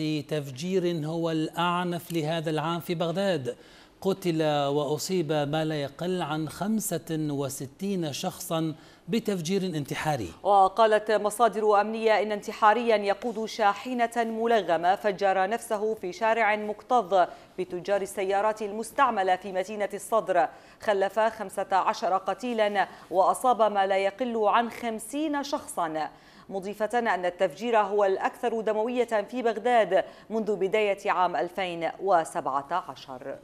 لتفجير هو الأعنف لهذا العام في بغداد قتل وأصيب ما لا يقل عن 65 شخصا بتفجير انتحاري وقالت مصادر أمنية إن انتحاريا يقود شاحنة ملغمة فجر نفسه في شارع مكتظ بتجار السيارات المستعملة في مدينة الصدر خلف 15 قتيلا وأصاب ما لا يقل عن 50 شخصا مضيفة أن التفجير هو الأكثر دموية في بغداد منذ بداية عام 2017